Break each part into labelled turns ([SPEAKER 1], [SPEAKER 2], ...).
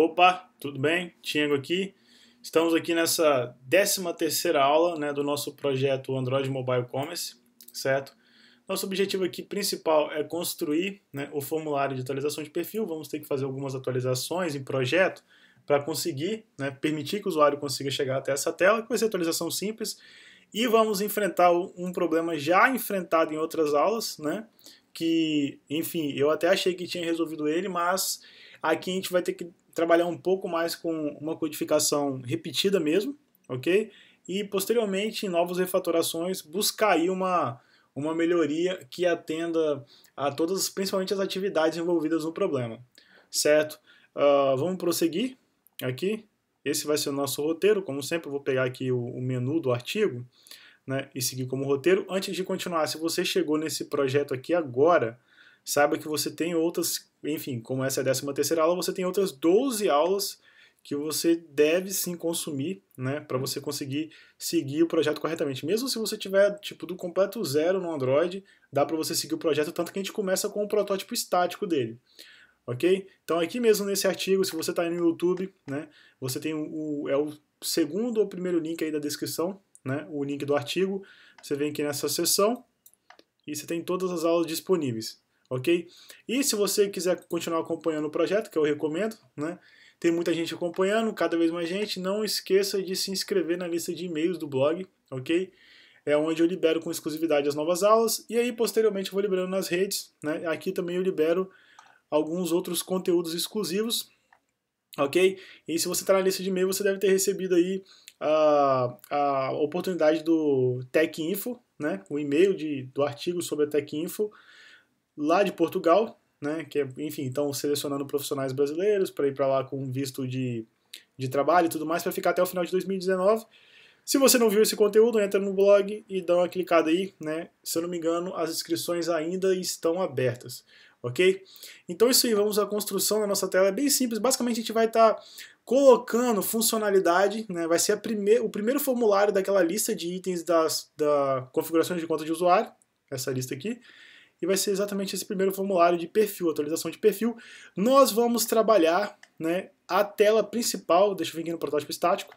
[SPEAKER 1] Opa, tudo bem? Tiago aqui. Estamos aqui nessa 13 terceira aula né, do nosso projeto Android Mobile Commerce, certo? Nosso objetivo aqui principal é construir né, o formulário de atualização de perfil. Vamos ter que fazer algumas atualizações em projeto para conseguir né, permitir que o usuário consiga chegar até essa tela, que vai ser atualização simples. E vamos enfrentar um problema já enfrentado em outras aulas, né? Que, enfim, eu até achei que tinha resolvido ele, mas Aqui a gente vai ter que trabalhar um pouco mais com uma codificação repetida mesmo, ok? E posteriormente, em novas refatorações, buscar aí uma, uma melhoria que atenda a todas, principalmente as atividades envolvidas no problema, certo? Uh, vamos prosseguir aqui. Esse vai ser o nosso roteiro, como sempre, eu vou pegar aqui o, o menu do artigo né, e seguir como roteiro. Antes de continuar, se você chegou nesse projeto aqui agora, saiba que você tem outras enfim, como essa é a 13 terceira aula, você tem outras 12 aulas que você deve sim consumir, né, para uhum. você conseguir seguir o projeto corretamente. Mesmo se você tiver tipo do completo zero no Android, dá para você seguir o projeto tanto que a gente começa com o protótipo estático dele. OK? Então aqui mesmo nesse artigo, se você está no YouTube, né, você tem o é o segundo ou primeiro link aí da descrição, né, o link do artigo. Você vem aqui nessa seção e você tem todas as aulas disponíveis ok? E se você quiser continuar acompanhando o projeto, que eu recomendo, né? Tem muita gente acompanhando, cada vez mais gente. Não esqueça de se inscrever na lista de e-mails do blog, ok? É onde eu libero com exclusividade as novas aulas. E aí, posteriormente, eu vou liberando nas redes. Né? Aqui também eu libero alguns outros conteúdos exclusivos, ok? E se você está na lista de e-mail, você deve ter recebido aí a, a oportunidade do Tech Info, né? O e-mail de, do artigo sobre a Tech Info lá de Portugal, né, que é, enfim, estão selecionando profissionais brasileiros para ir para lá com visto de, de trabalho e tudo mais para ficar até o final de 2019. Se você não viu esse conteúdo, entra no blog e dá uma clicada aí, né? Se eu não me engano, as inscrições ainda estão abertas, ok? Então isso aí, vamos à construção da nossa tela, é bem simples, basicamente a gente vai estar tá colocando funcionalidade, né? vai ser prime o primeiro formulário daquela lista de itens das da configurações de conta de usuário, essa lista aqui, e vai ser exatamente esse primeiro formulário de perfil, atualização de perfil. Nós vamos trabalhar né, a tela principal, deixa eu vir aqui no protótipo estático,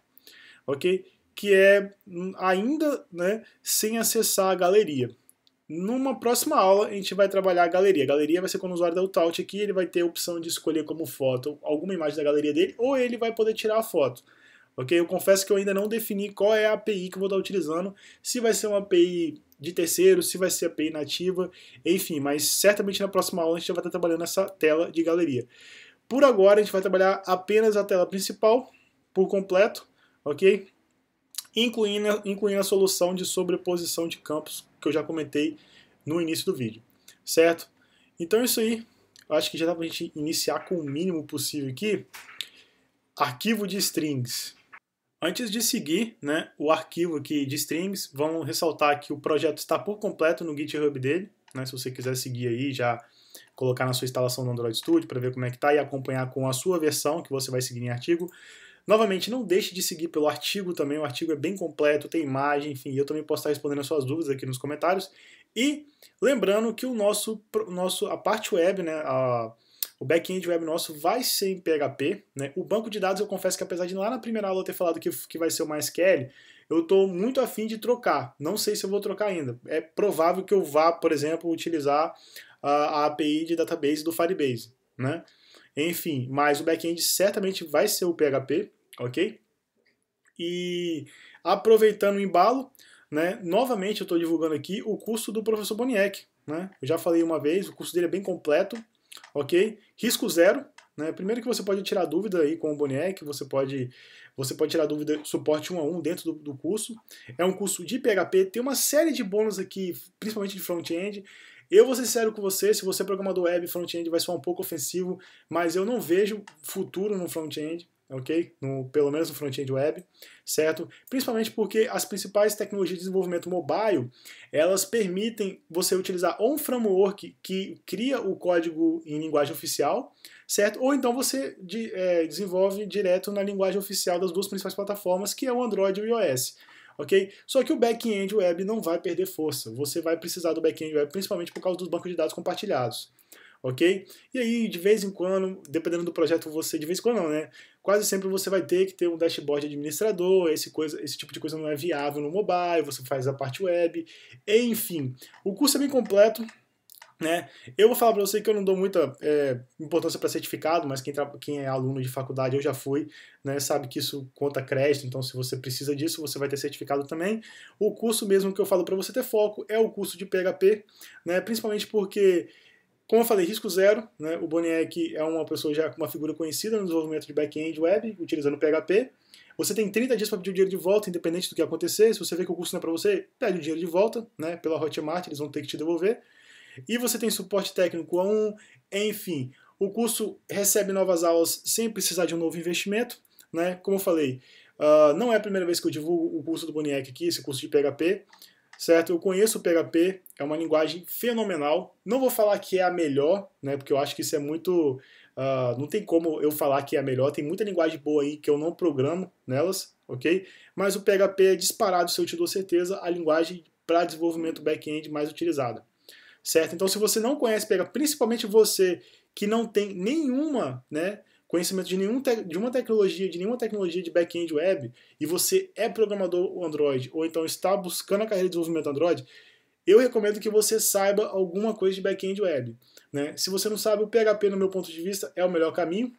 [SPEAKER 1] ok? Que é hum, ainda né, sem acessar a galeria. Numa próxima aula a gente vai trabalhar a galeria. A galeria vai ser quando o usuário dá o aqui, ele vai ter a opção de escolher como foto alguma imagem da galeria dele, ou ele vai poder tirar a foto ok? Eu confesso que eu ainda não defini qual é a API que eu vou estar utilizando, se vai ser uma API de terceiro, se vai ser API nativa, enfim, mas certamente na próxima aula a gente já vai estar trabalhando essa tela de galeria. Por agora a gente vai trabalhar apenas a tela principal, por completo, ok? Incluindo, incluindo a solução de sobreposição de campos que eu já comentei no início do vídeo, certo? Então é isso aí, eu acho que já dá para a gente iniciar com o mínimo possível aqui. Arquivo de strings. Antes de seguir né, o arquivo aqui de streams, vamos ressaltar que o projeto está por completo no GitHub dele. Né, se você quiser seguir aí, já colocar na sua instalação do Android Studio para ver como é que está e acompanhar com a sua versão que você vai seguir em artigo. Novamente, não deixe de seguir pelo artigo também, o artigo é bem completo, tem imagem, enfim, eu também posso estar respondendo as suas dúvidas aqui nos comentários. E lembrando que o nosso, nosso a parte web, né, a, o back-end web nosso vai ser em PHP. Né? O banco de dados, eu confesso que apesar de lá na primeira aula eu ter falado que, que vai ser o MySQL, eu estou muito afim de trocar. Não sei se eu vou trocar ainda. É provável que eu vá, por exemplo, utilizar a, a API de database do Firebase. Né? Enfim, mas o back-end certamente vai ser o PHP, ok? E aproveitando o embalo, né, novamente eu estou divulgando aqui o curso do professor Boniek. Né? Eu já falei uma vez, o curso dele é bem completo, ok? Risco zero, né? Primeiro que você pode tirar dúvida aí com o Boniek, você pode, você pode tirar dúvida suporte 1 a 1 dentro do, do curso. É um curso de PHP, tem uma série de bônus aqui, principalmente de front-end. Eu vou ser sério com você, se você é programador web, front-end vai soar um pouco ofensivo, mas eu não vejo futuro no front-end ok? No, pelo menos no front-end web, certo? Principalmente porque as principais tecnologias de desenvolvimento mobile, elas permitem você utilizar ou um framework que cria o código em linguagem oficial, certo? Ou então você de, é, desenvolve direto na linguagem oficial das duas principais plataformas, que é o Android e o iOS. Ok? Só que o back-end web não vai perder força. Você vai precisar do back-end web principalmente por causa dos bancos de dados compartilhados ok? E aí, de vez em quando, dependendo do projeto, você, de vez em quando não, né? Quase sempre você vai ter que ter um dashboard administrador, esse, coisa, esse tipo de coisa não é viável no mobile, você faz a parte web, enfim. O curso é bem completo, né? Eu vou falar para você que eu não dou muita é, importância para certificado, mas quem, quem, é aluno de faculdade, eu já fui, né, sabe que isso conta crédito, então se você precisa disso, você vai ter certificado também. O curso mesmo que eu falo para você ter foco é o curso de PHP, né, principalmente porque como eu falei, risco zero. Né? O Boniek é uma pessoa já com uma figura conhecida no desenvolvimento de back-end web, utilizando PHP. Você tem 30 dias para pedir o dinheiro de volta, independente do que acontecer. Se você vê que o curso não é para você, pede o dinheiro de volta, né? Pela Hotmart, eles vão ter que te devolver. E você tem suporte técnico a um, enfim. O curso recebe novas aulas sem precisar de um novo investimento, né? Como eu falei, uh, não é a primeira vez que eu divulgo o curso do Boniek aqui, esse curso de PHP certo? Eu conheço o PHP, é uma linguagem fenomenal. Não vou falar que é a melhor, né? Porque eu acho que isso é muito. Uh, não tem como eu falar que é a melhor. Tem muita linguagem boa aí que eu não programo nelas, ok? Mas o PHP é disparado, se eu te dou certeza, a linguagem para desenvolvimento back-end mais utilizada, certo? Então, se você não conhece PHP, principalmente você que não tem nenhuma, né? conhecimento de, nenhum de uma tecnologia, de nenhuma tecnologia de back-end web, e você é programador Android, ou então está buscando a carreira de desenvolvimento Android, eu recomendo que você saiba alguma coisa de back-end web. Né? Se você não sabe, o PHP, no meu ponto de vista, é o melhor caminho,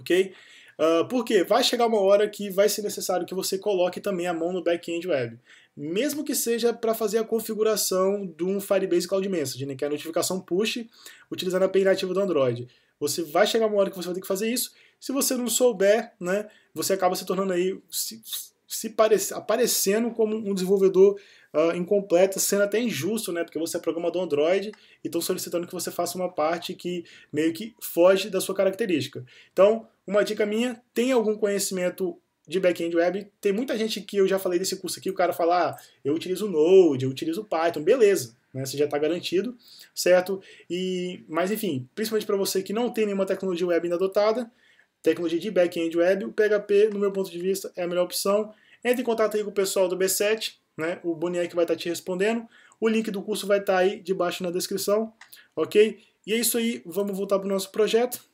[SPEAKER 1] ok? Uh, ah, porque vai chegar uma hora que vai ser necessário que você coloque também a mão no back-end web. Mesmo que seja para fazer a configuração de um Firebase Cloud Message, né, que é a notificação push, utilizando a API nativa do Android. Você vai chegar uma hora que você vai ter que fazer isso. Se você não souber, né, você acaba se tornando aí se, se parece, aparecendo como um desenvolvedor uh, incompleto, sendo até injusto, né, porque você é programador Android e estão solicitando que você faça uma parte que meio que foge da sua característica. Então, uma dica minha, tem algum conhecimento de back-end web, tem muita gente que eu já falei desse curso aqui, o cara fala, ah, eu utilizo Node, eu utilizo Python, beleza, né? Você já está garantido, certo? E, mas enfim, principalmente para você que não tem nenhuma tecnologia web ainda adotada, tecnologia de back-end web, o PHP, no meu ponto de vista, é a melhor opção. Entre em contato aí com o pessoal do B7, né? O Boniek vai estar tá te respondendo. O link do curso vai estar tá aí debaixo na descrição, ok? E é isso aí, vamos voltar para o nosso projeto.